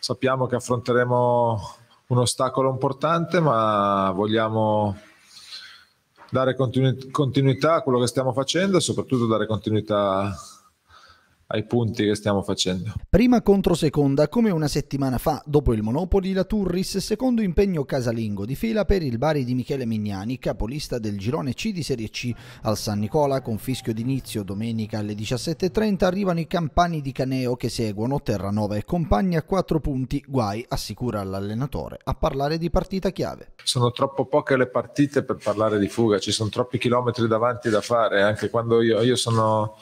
sappiamo che affronteremo un ostacolo importante, ma vogliamo dare continuità a quello che stiamo facendo e soprattutto dare continuità ai punti che stiamo facendo. Prima contro seconda, come una settimana fa, dopo il Monopoli, la Turris, secondo impegno casalingo di fila per il Bari di Michele Mignani, capolista del girone C di Serie C. Al San Nicola, con fischio d'inizio domenica alle 17.30, arrivano i campani di Caneo che seguono Terranova e compagni a 4 punti. Guai, assicura l'allenatore, a parlare di partita chiave. Sono troppo poche le partite per parlare di fuga, ci sono troppi chilometri davanti da fare, anche quando io, io sono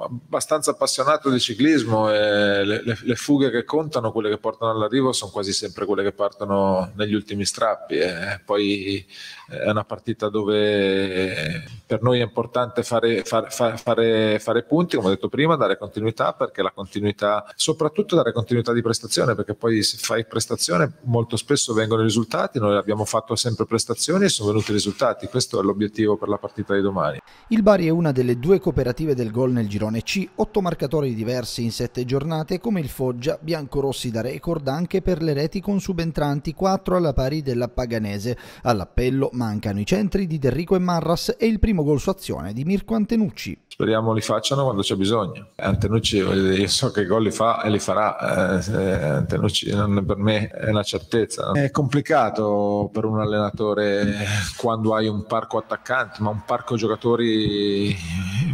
abbastanza appassionato di ciclismo e le, le, le, fughe che contano, quelle che portano all'arrivo, sono quasi sempre quelle che partono negli ultimi strappi. E eh. poi eh, è una partita dove eh, per noi è importante fare, fare, fare, fare punti, come ho detto prima, dare continuità, perché la continuità, soprattutto dare continuità di prestazione, perché poi se fai prestazione molto spesso vengono i risultati, noi abbiamo fatto sempre prestazioni e sono venuti i risultati, questo è l'obiettivo per la partita di domani. Il Bari è una delle due cooperative del gol nel giro girone C, otto marcatori diversi in sette giornate come il Foggia, biancorossi da record anche per le reti con subentranti quattro alla pari della Paganese. All'appello mancano i centri di Derrico e Marras e il primo gol su azione di Mirko Antenucci. Speriamo li facciano quando c'è bisogno. Antenucci, io so che gol li fa e li farà. Eh, eh, Antenucci non, per me è una certezza. È complicato per un allenatore quando hai un parco attaccanti, ma un parco giocatori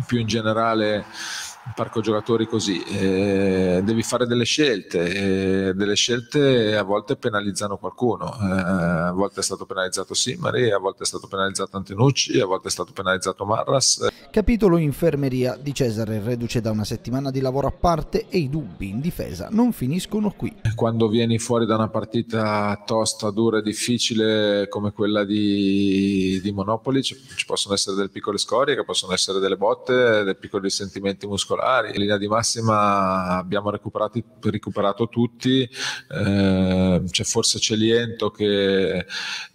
più in generale parco giocatori così, eh, devi fare delle scelte, eh, delle scelte a volte penalizzano qualcuno, eh, a volte è stato penalizzato Simari, a volte è stato penalizzato Antenucci, a volte è stato penalizzato Marras. Capitolo Infermeria di Cesare, reduce da una settimana di lavoro a parte e i dubbi in difesa non finiscono qui. Quando vieni fuori da una partita tosta, dura e difficile come quella di, di Monopoli, ci, ci, possono essere delle piccole scorie, che possono essere delle botte, dei piccoli risentimenti muscolari. In linea di massima abbiamo recuperato tutti, eh, c'è forse Celiento che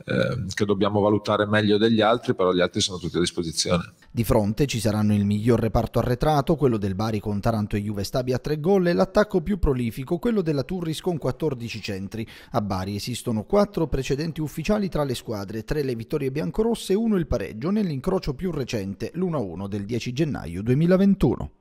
Ehm, che dobbiamo valutare meglio degli altri, però gli altri sono tutti a disposizione. Di fronte ci saranno il miglior reparto arretrato, quello del Bari con Taranto e Juve Stabia a 3 gol e l'attacco più prolifico, quello della Turris con 14 centri. A Bari esistono 4 precedenti ufficiali tra le squadre, 3 le vittorie biancorosse e 1 il pareggio nell'incrocio più recente, l'1-1 del 10 gennaio 2021.